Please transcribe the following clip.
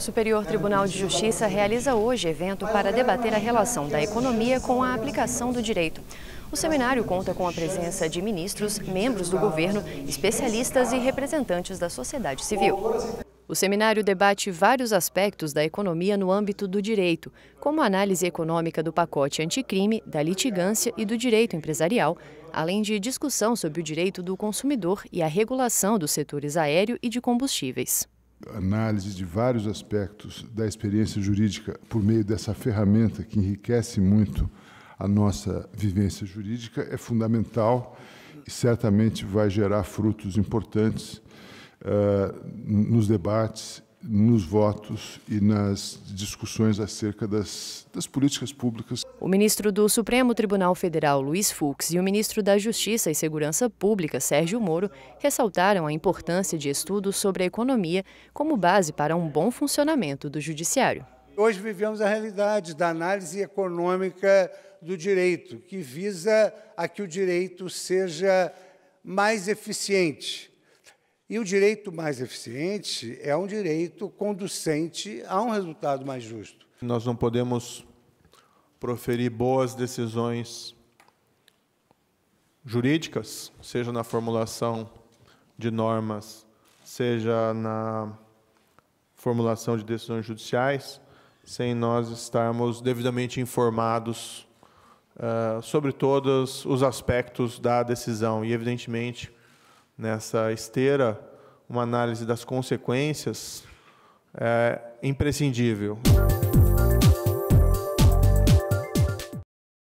O Superior Tribunal de Justiça realiza hoje evento para debater a relação da economia com a aplicação do direito. O seminário conta com a presença de ministros, membros do governo, especialistas e representantes da sociedade civil. O seminário debate vários aspectos da economia no âmbito do direito, como a análise econômica do pacote anticrime, da litigância e do direito empresarial, além de discussão sobre o direito do consumidor e a regulação dos setores aéreo e de combustíveis análise de vários aspectos da experiência jurídica por meio dessa ferramenta que enriquece muito a nossa vivência jurídica é fundamental e certamente vai gerar frutos importantes uh, nos debates nos votos e nas discussões acerca das, das, políticas públicas. O ministro do Supremo Tribunal Federal, Luiz Fux, e o ministro da Justiça e Segurança Pública, Sérgio Moro, ressaltaram a importância de estudos sobre a economia como base para um bom funcionamento do Judiciário. Hoje vivemos a realidade da análise econômica do direito, que visa a que o direito seja mais eficiente, e o direito mais eficiente é um direito conducente a um resultado mais justo. Nós não podemos proferir boas decisões jurídicas, seja na formulação de normas, seja na formulação de decisões judiciais, sem nós estarmos devidamente informados uh, sobre todos os aspectos da decisão. E, evidentemente, nessa esteira uma análise das consequências é imprescindível.